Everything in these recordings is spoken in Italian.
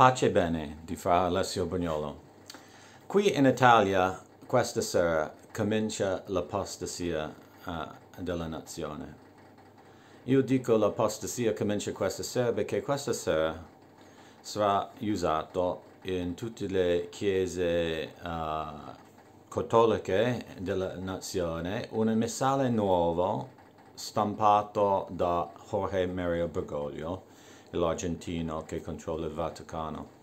Pace e bene di Fra Alessio Bagnolo. Qui in Italia questa sera comincia l'apostasia uh, della nazione. Io dico l'apostasia comincia questa sera perché questa sera sarà usato in tutte le chiese uh, cattoliche della nazione un missale nuovo stampato da Jorge Mario Bergoglio l'argentino che controlla il Vaticano,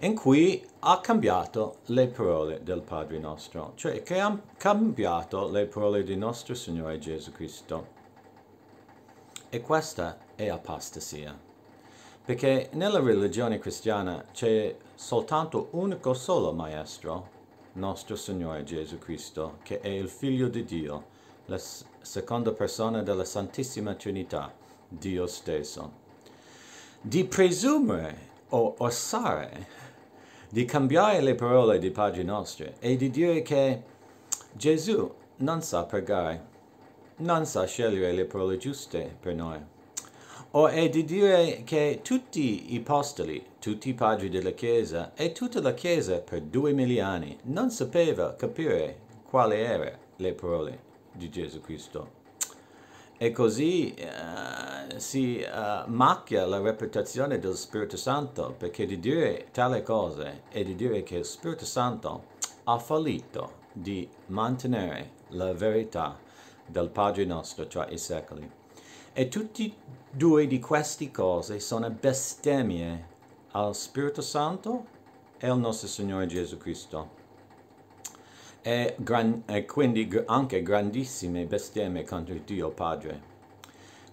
in cui ha cambiato le parole del Padre nostro, cioè che ha cambiato le parole di nostro Signore Gesù Cristo. E questa è apostasia, perché nella religione cristiana c'è soltanto unico solo Maestro, nostro Signore Gesù Cristo, che è il Figlio di Dio, la seconda persona della Santissima Trinità, Dio stesso di presumere o osare di cambiare le parole di Padre Nostro e di dire che Gesù non sa pregare, non sa scegliere le parole giuste per noi, o è di dire che tutti i apostoli, tutti i padri della Chiesa e tutta la Chiesa per duemila anni non sapeva capire quali erano le parole di Gesù Cristo. E così eh, si uh, eh, macchia la reputazione dello Spirito Santo perché di dire tale cose è di dire che lo Spirito Santo ha fallito di mantenere la verità del Padre nostro tra i secoli. E tutti due di queste cose sono bestemmie al Spirito Santo e al nostro Signore Gesù Cristo. E, gran, e quindi anche grandissime bestemmie contro Dio Padre.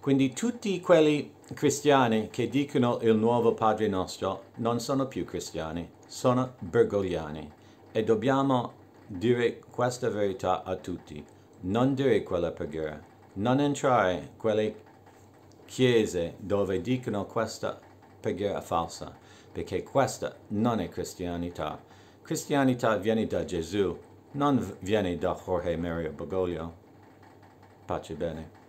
Quindi tutti quelli cristiani che dicono il nuovo Padre nostro non sono più cristiani, sono bergogliani e dobbiamo dire questa verità a tutti. Non dire quella preghiera, non entrare in quelle chiese dove dicono questa preghiera falsa, perché questa non è cristianità. Cristianità viene da Gesù, non viene da Jorge Mario Bergoglio. Pace bene.